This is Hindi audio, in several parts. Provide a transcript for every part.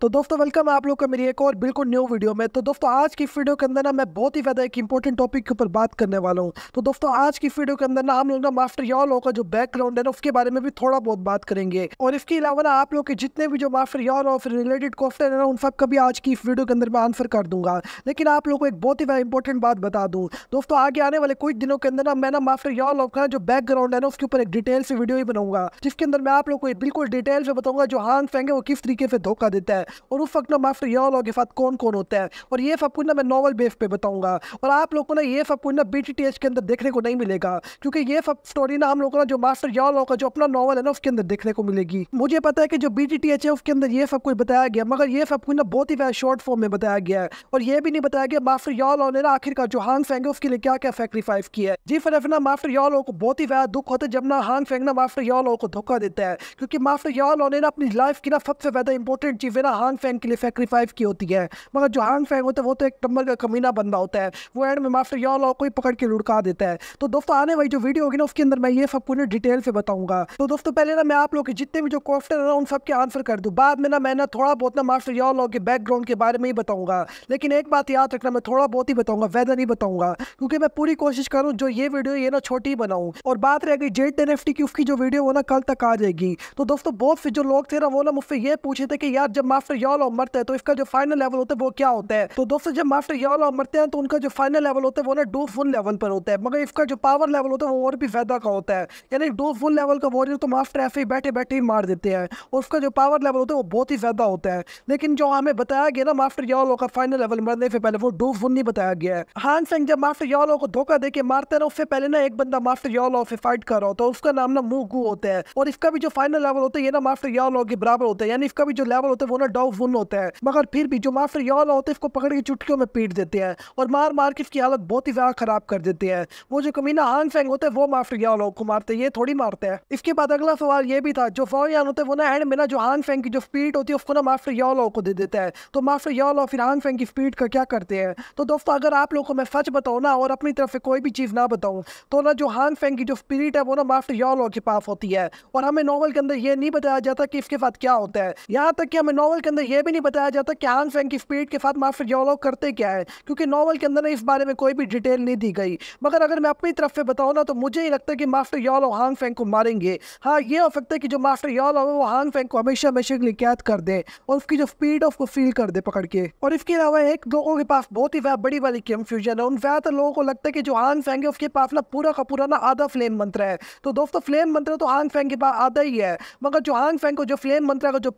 तो दोस्तों वेलकम है आप लोग का मेरी एक और बिल्कुल न्यू वीडियो में तो दोस्तों आज की वीडियो के अंदर ना मैं बहुत ही ज़्यादा एक इंपॉर्टेंट टॉपिक के ऊपर बात करने वाला हूँ तो दोस्तों आज की वीडियो के अंदर ना हम लोग ना मास्टर या लॉ का जो बैकग्राउंड है ना उसके बारे में भी थोड़ा बहुत बात करेंगे और इसके अलावा ना आप लोग के जितने भी जो मास्टर या लॉ से रिलेटेड क्वेश्चन है ना उन सब का भी आज की इस वीडियो के अंदर मैं आंसर कर दूंगा लेकिन आप लोग को एक बहुत ही ज़्यादा इंपॉर्टेंट बात बता दूँ दोस्तों आगे आने वाले कुछ दिनों के अंदर ना मैं ना मास्टर या लॉ का जो बैकग्राउंड है ना उसके ऊपर एक डिटेल से वीडियो ही बनाऊंगा जिसके अंदर मैं आप लोग को बिल्कुल डिटेल से बताऊंगा जो हाथ फेंगे वो किस तरीके से धोखा देता है और उस वक्त ना माफ्टर योलो के साथ कौन कौन होता है और ये सब ना मैं नॉवल बेस पे बताऊँगा और आप लोग को ना ये सब ना बी के अंदर देखने को नहीं मिलेगा क्योंकि ये सब स्टोरी ना हम लोग ना जो मास्टर योलो का जो अपना नॉवल है ना उसके अंदर देखने को मिलेगी मुझे पता है कि जो बी है उसके अंदर ये सब कुछ बताया गया मगर ये सब कुछ ना बहुत ही वह शॉर्ट फॉर्म में बताया गया है और ये भी नहीं बताया गया मास्टर योलो ने ना आखिरकार जो हांग फेंगे उसके लिए क्या क्या सेक्रीफाइस किया है जी फरफ ना मास्टर योलो को बहुत ही वह दुख होता है जब ना हांग फेंग ना मास्टर योलो को धोखा देता है क्योंकि मास्टर योलो ने ना अपनी लाइफ की ना सबसे ज्यादा इंपॉर्टेंट चीज है ना जहान फैन के लिए सेक्रीफाइस की होती है मगर जहान फैन होता है वो तो एक नंबर का कमीना बंदा होता है वो एंड में मास्टर या लॉ को ही पकड़ के लुड़का देता है तो दोस्तों आने वाली जो वीडियो होगी ना उसके अंदर मैं ये सब पूरे डिटेल से बताऊंगा तो दोस्तों पहले ना मैं आप लोग के जितने भी जो क्वेश्चन है ना उन सबके आंसर कर दूँ बाद में ना मैं ना थोड़ा बहुत ना मास्टर या लॉ के बैकग्राउंड के बारे में ही बताऊँगा लेकिन एक बात याद रखना मैं थोड़ा बहुत ही बताऊँगा वैदा नहीं बताऊँगा क्योंकि मैं पूरी कोशिश करूँ जो ये वीडियो ये ना छोटी बनाऊँ और बात रह गई जेट एन की उसकी जो वीडियो वो ना कल तक आ जाएगी तो दोस्तों बहुत से जो लोग थे ना वो ना मुझसे ये पूछे थे कि यार जब माफ मास्टर यॉल ऑफ मरते हैं तो इसका जो फाइनल लेवल होता है वो क्या होता है तो दोस्तों जब मास्टर यॉल ऑफ मरते हैं तो उनका जो फाइनल लेवल होता है वो ना डू फुल लेवल पर होता है मगर इसका जो पावर लेवल होता है वो और भी ज्यादा का होता है यानी डू फुल लेवल का वॉरियर तो मास्टर ऐसे ही बैठे बैठे ही मार देते हैं और उसका जो पावर लेवल होता है वो बहुत ही ज्यादा होता है लेकिन जो हमें बताया गया ना मास्टर यॉलो का फाइनल लेवल मरने से पहले वो डू फुल नहीं बताया गया है हान सिंह जब मास्टर यॉलो को धोखा दे के मारते हैं उससे पहले ना एक बंदा मास्टर यॉलो से फाइट कर रहा होता है उसका नाम ना मुंह होता है और इसका भी जो फाइनल लेवल होता है ये ना मास्टर यॉलो के बराबर होता है यानी इसका भी जो लेवल होता है वो ना भड़काऊ होता है मगर फिर भी जो माफिर यौल होते हैं इसको पकड़ के चुटकियों में पीट देते हैं और मार मार के इसकी हालत बहुत ही ज़्यादा ख़राब कर देते हैं वो जो कमीना आंग फेंग होते हैं वो माफिर यौल को मारते हैं ये थोड़ी मारते हैं इसके बाद अगला सवाल ये भी था जो फौरन होते हैं वो ना एंड में ना जो आंग फेंग की जो स्पीड होती है उसको ना माफिर यौल को दे देता है तो माफिर याल फिर आंग फेंग की स्पीड का क्या करते हैं तो दोस्तों अगर आप लोग को मैं सच बताऊँ ना और अपनी तरफ से कोई भी चीज़ ना बताऊँ तो ना जो हांग फेंग की जो स्पीड है वो ना मास्टर यौल के पास होती है और हमें नॉवल के अंदर ये नहीं बताया जाता कि इसके साथ क्या होता है यहाँ तक कि हमें नॉवल के અને યે ભી નહી બતાયા જાતા ક્યાં આન ફૅંગ કી સ્પીડ કે ફાત માસ્ટર યાલો કોર્તે ક્યાં હે ક્યોકી નોવલ કે અંદર ને ઇસ બારે મે કોઈ ભી ડિટેલ નહી દી ગઈ મગર અગર મે અપની તરફ સે બતાઉં ના તો મુજે હી લગતા હે કે માસ્ટર યાલો આન ફૅંગ કો મારेंगे હા યે ઓકતા હે કે જો માસ્ટર યાલો આન ફૅંગ કો મિશન મિશન લીખેત કર દે ઓર ઉસકી જો સ્પીડ ઓફ કો ફીલ કર દે પકડ કે ઓર ઇસ કે ઇલાવા એક દો લોકો કે પાસ બહોત હી બડી વાલી કન્ફ્યુઝન હે લોન ફયાત લોગો કો લગતા હે કે જો આન ફૅંગ કે પાસ લા પૂરા ક પૂરા ના આદા ફ્લેમ મંત્રા હે તો દોસ્તો ફ્લેમ મંત્રા તો આન ફૅંગ કે પાસ આદા હી હે મગર જો આન ફૅંગ કો જો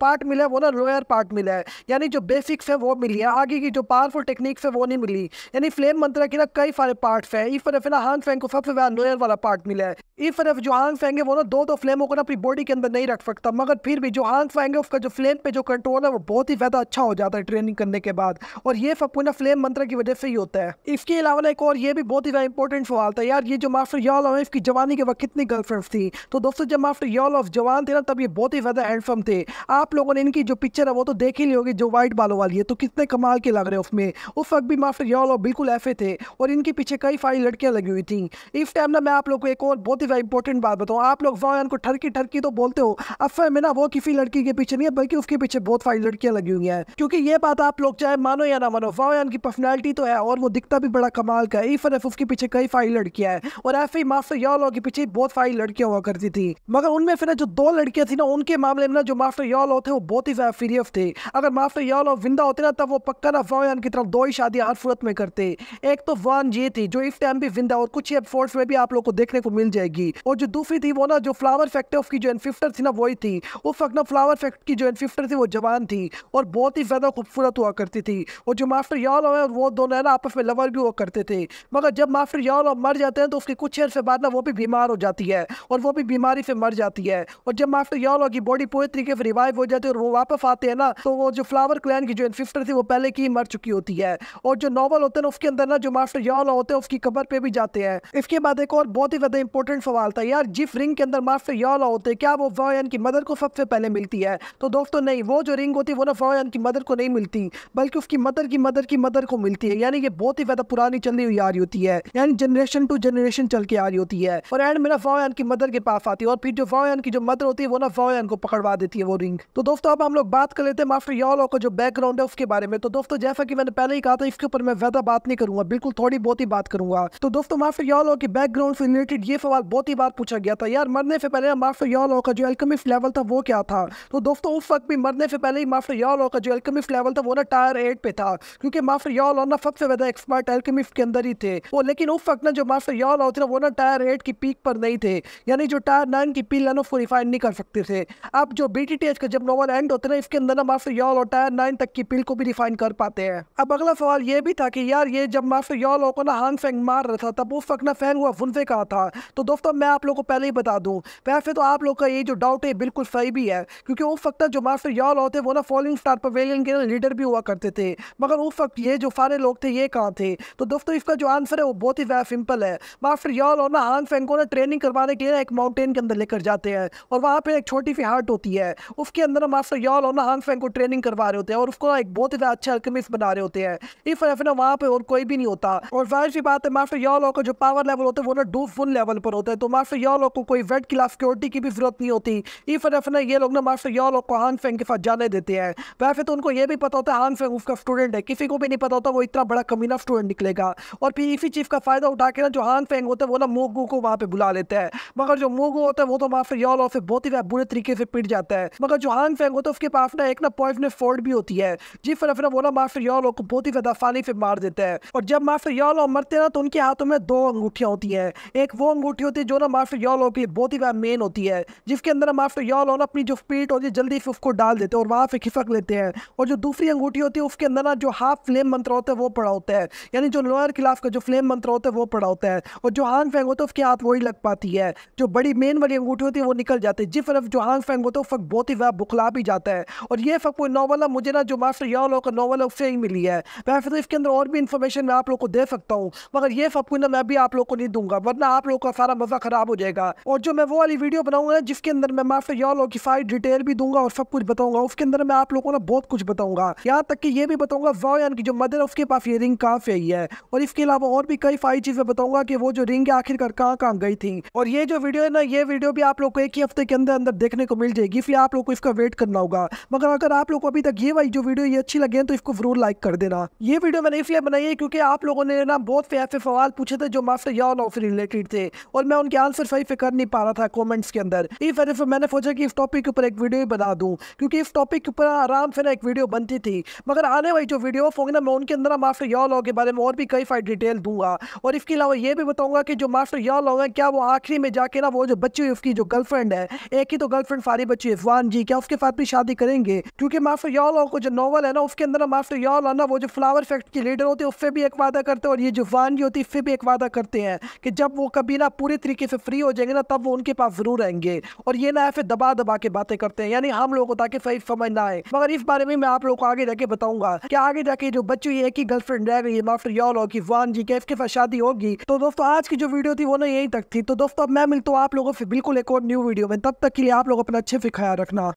ફ पार्ट मिला है यानी जो बेसिक्स है वो मिली है आगे की जो पावरफुल टेक्निक्स है वो नहीं मिली यानी फ्लेम मंत्रा के ना कई सारे पार्ट्स हैं इस तरफ ना हांग फैंग को सबसे ज़्यादा नोयर वाला पार्ट मिला है इस तरफ जो हांग फैंग है वो ना दो दो फ्लेमों को ना अपनी बॉडी के अंदर नहीं रख सकता मगर फिर भी जो हांग फैंग है उसका जो फ्लेम पे जो कंट्रोल है वो बहुत ही ज़्यादा अच्छा हो जाता है ट्रेनिंग करने के बाद और ये सब पूरा फ्लेम मंत्रा की वजह से ही होता है इसके अलावा एक और ये भी बहुत ही ज़्यादा इंपॉर्टेंट सवाल था यार ये जो मास्टर यॉल ऑफ इसकी जवानी के वक्त कितनी गर्लफ्रेंड थी तो दोस्तों जब मास्टर यॉल ऑफ जवान थे ना तब ये बहुत ही ज़्यादा हैंडसम थे आप लोगों ने इनकी जो पिक्चर है वो वो तो देख ही ली होगी जो वाइट बालों वाली है तो कितने कमाल के लग रहे हैं उसमें उस वक्त भी माफिर याल और बिल्कुल ऐफे थे और इनके पीछे कई सारी लड़कियाँ लगी हुई थी इस टाइम ना मैं आप लोग को एक और बहुत ही इंपॉर्टेंट बात बताऊँ आप लोग वायन को ठरकी ठरकी तो बोलते हो अफर में ना वो किसी लड़की के पीछे नहीं है बल्कि उसके पीछे बहुत सारी लड़कियाँ लगी हुई हैं क्योंकि ये बात आप लोग चाहे मानो या ना मानो वाहन की पर्सनैलिटी तो है और वो दिखता भी बड़ा कमाल का है इफर एफ उसके पीछे कई सारी लड़कियाँ हैं और एफ ई मास्टर यालो के पीछे बहुत सारी लड़कियाँ हुआ करती थी मगर उनमें फिर जो दो लड़कियाँ थी ना उनके मामले में ना जो मास्टर यालो थे वो बहुत ही ज़्यादा फीरियस थे अगर माफ याल और विंदा होते ना तब वो पक्का ना फावयान की तरफ दो ही शादियाँ हर सूरत में करते एक तो वान ये थी जो इस टाइम भी विंदा और कुछ ही एपिसोड्स में भी आप लोग को देखने को मिल जाएगी और जो दूसरी थी वो ना जो फ्लावर फैक्ट्री की जो एनफिफ्टर थी ना वही थी उस वक्त ना फ्लावर फैक्ट्री की जो एनफिफ्टर थी वो जवान थी और बहुत ही ज़्यादा खूबसूरत हुआ करती थी और जो माफ्टर याल है वो दोनों है ना आपस में लवर भी हुआ करते थे मगर जब माफ्टर याल मर जाते हैं तो उसके कुछ ही अर्से बाद ना वो भी बीमार हो जाती है और वो भी बीमारी से मर जाती है और जब माफ्टर याल की बॉडी पूरी तरीके से रिवाइव हो जाती है और वो वापस आते हैं ना तो वो जो फ्लावर क्लैन की जो इनफिफ्टर थी वो पहले की मर चुकी होती है और जो नॉवल होते हैं उसके अंदर ना जो मास्टर याल होते हैं उसकी कबर पे भी जाते हैं इसके बाद एक और बहुत ही ज़्यादा इंपॉर्टेंट सवाल था यार जिस रिंग के अंदर मास्टर याल होते हैं क्या वो वायन की मदर को सबसे पहले मिलती है तो दोस्तों नहीं वो जो रिंग होती है वो ना वायन की मदर को नहीं मिलती बल्कि उसकी मदर की मदर की मदर को मिलती है यानी ये बहुत ही ज़्यादा पुरानी चली हुई आ रही होती है यानी जनरेशन टू जनरेशन चल के आ रही होती है और एंड मेरा ना वायन की मदर के पास आती है और फिर जो वायन की जो मदर होती है वो ना वायन को पकड़वा देती है वो रिंग तो दोस्तों अब हम लोग बात कर लेते हैं माफ्टर यालो का जो बैकग्राउंड है उसके बारे में तो दोस्तों जैसा कि मैंने पहले ही कहा था इसके ऊपर मैं ज्यादा बात नहीं करूंगा बिल्कुल थोड़ी बहुत ही बात करूंगा तो दोस्तों माफ्टर यालो के बैकग्राउंड से रिलेटेड ये सवाल बहुत ही बार पूछा गया था यार मरने से पहले माफ्टर यालो का जो एल्कमिस्ट लेवल था वो क्या था तो दोस्तों उस वक्त भी मरने से पहले ही माफ्टर यालो का जो एल्कमिस्ट लेवल था वो ना टायर एट पे था क्योंकि माफ्टर यालो ना सबसे ज्यादा एक्सपर्ट एल्कमिस्ट के अंदर ही थे वो लेकिन उस वक्त ना जो माफ्टर यालो थे वो ना टायर एट की पीक पर नहीं थे यानी जो टायर नाइन की पीक लाइन ऑफ रिफाइन नहीं कर सकते थे अब जो बी का जब नॉवल एंड होते ना इसके अंदर ना माफी यॉल और टायर नाइन तक की पिल को भी डिफाइन कर पाते हैं अब अगला सवाल ये भी था कि यार ये जब माफी यॉल को ना हांग फेंग मार रहा था तब वो फक ना फैन हुआ फुनफे कहा था तो दोस्तों मैं आप लोग को पहले ही बता दूँ वैसे तो आप लोग का ये जो डाउट है बिल्कुल सही भी है क्योंकि उस वक्त जो माफी यॉल होते वो ना फॉलिंग स्टार पवेलियन के लीडर भी हुआ करते थे मगर उस वक्त ये जो सारे लोग थे ये कहाँ थे तो दोस्तों इसका जो आंसर है वो बहुत ही ज़्यादा सिंपल है माफी यॉल और ना हांग फेंग को ना ट्रेनिंग करवाने के लिए एक माउंटेन के अंदर लेकर जाते हैं और वहाँ पर एक छोटी सी हार्ट होती है उसके अंदर ना माफी यॉल और ना हांग एन को ट्रेनिंग करवा रहे होते हैं और उसको एक बहुत ही ज्यादा अच्छा अल्केमिस्ट बना रहे होते हैं इफ एफ ना वहाँ पे और कोई भी नहीं होता और जाहिर सी बात है मास्टर यॉलो का जो पावर लेवल होता है वो ना डू फुल लेवल पर होता है तो मास्टर यॉलो को कोई वेट क्लास सिक्योरिटी की भी जरूरत नहीं होती इफ एफ ना ये लोग ना मास्टर यॉलो को हान फेंग के साथ जाने देते हैं वैसे तो उनको ये भी पता होता है हान फेंग उसका स्टूडेंट है किसी को भी नहीं पता होता वो इतना बड़ा कमीना स्टूडेंट निकलेगा और फिर इसी चीज़ का फायदा उठा के ना जो हान फेंग होता है वो ना मोगू को वहाँ पे बुला लेते हैं मगर जो मोगू होता है वो तो मास्टर यॉलो से बहुत ही बुरे तरीके से पिट जाता है मगर जो हान फेंग होता है उसके पास ना एक अपना पॉइंट में फोर्ड भी होती है जी फिर फरफना बोला माफिर योलो को बहुत ही गदाफानी फिर मार देता है और जब माफिर योलो मरते ना तो उनके हाथों में दो अंगूठियाँ होती हैं एक वो अंगूठी होती है जो ना माफिर योलो की बहुत ही मेन होती है जिसके अंदर माफिर योलो ना अपनी जो पीट होती है जल्दी से उसको डाल देते हैं और वहाँ पे खिसक लेते हैं और जो दूसरी अंगूठी होती है उसके अंदर ना जो हाफ फ्लेम मंत्र होता है वो पड़ा होता है यानी जो लोअर खिलाफ का जो फ्लेम मंत्र होता है वो पड़ा होता है और जो हांग फेंग होता है उसके हाथ वही लग पाती है जो बड़ी मेन वाली अंगूठी होती है वो निकल जाती है जिस तरफ जो हांग फेंग होता है उस वक्त बहुत ही वह बुखला भी जाता है और ये सब कोई नावल है मुझे ना जो मास्टर या का नावल है उससे ही मिली है मैं फिर तो इसके अंदर और भी इन्फॉर्मेशन मैं आप लोग को दे सकता हूँ मगर ये सब कोई ना मैं भी आप लोग को नहीं दूंगा वरना आप लोग का सारा मज़ा ख़राब हो जाएगा और जो मैं वो वाली वीडियो बनाऊंगा ना जिसके अंदर मैं मास्टर या की सारी डिटेल भी दूंगा और सब कुछ बताऊंगा उसके अंदर मैं आप लोग को ना बहुत कुछ बताऊंगा यहाँ तक कि ये भी बताऊंगा जॉयन की जो मदर है उसके पास ये रिंग कहाँ से आई है और इसके अलावा और भी कई सारी चीज़ें बताऊंगा कि वो जो रिंग है आखिरकार कहाँ कहाँ गई थी और ये जो वीडियो है ना ये वीडियो भी आप लोग को एक ही हफ्ते के अंदर अंदर देखने को मिल जाएगी फिर आप लोग को इसका वेट करना होगा मगर दोस्तों अगर आप लोग को अभी तक ये वाली जो वीडियो ये अच्छी लगी है तो इसको जरूर लाइक कर देना ये वीडियो मैंने इसलिए बनाई है क्योंकि आप लोगों ने ना बहुत से ऐसे सवाल पूछे थे जो मास्टर या से रिलेटेड थे और मैं उनके आंसर सही से कर नहीं पा रहा था कॉमेंट्स के अंदर इस वजह से मैंने सोचा कि इस टॉपिक के ऊपर एक वीडियो बना दूँ क्योंकि इस टॉपिक के ऊपर आराम से ना एक वीडियो बनती थी मगर आने वाली जो वीडियो होंगे ना मैं उनके अंदर मास्टर या के बारे में और भी कई फाइट डिटेल दूंगा और इसके अलावा ये भी बताऊंगा कि जो मास्टर या है क्या वो आखिरी में जाके ना वो जो बच्ची उसकी जो गर्लफ्रेंड है एक ही तो गर्लफ्रेंड सारी बच्ची इफवान जी क्या उसके साथ भी शादी करेंगे क्योंकि माफ याल को जो नॉवल है ना उसके अंदर माफ्टर याल ना वो जो फ्लावर फैक्ट की लीडर होती है उससे भी एक वादा करते हैं और ये जो वान होती है भी एक वादा करते हैं कि जब वो कभी ना पूरे तरीके से फ्री हो जाएंगे ना तब वो उनके पास जरूर आएंगे और ये ना ऐसे दबा दबा के बातें करते हैं यानी हम लोगों को ताकि सही समझ ना आए मगर इस बारे में मैं आप लोग को आगे जाके बताऊंगा कि आगे जाके जो बच्ची ये की गर्लफ्रेंड रह गई माफ्टर यॉल की वान जी के इसके साथ शादी होगी तो दोस्तों आज की जो वीडियो थी वो ना यही तक थी तो दोस्तों अब मैं मिलता हूँ आप लोगों से बिल्कुल एक और न्यू वीडियो में तब तक के लिए आप लोग अपना अच्छे से ख्याल रखना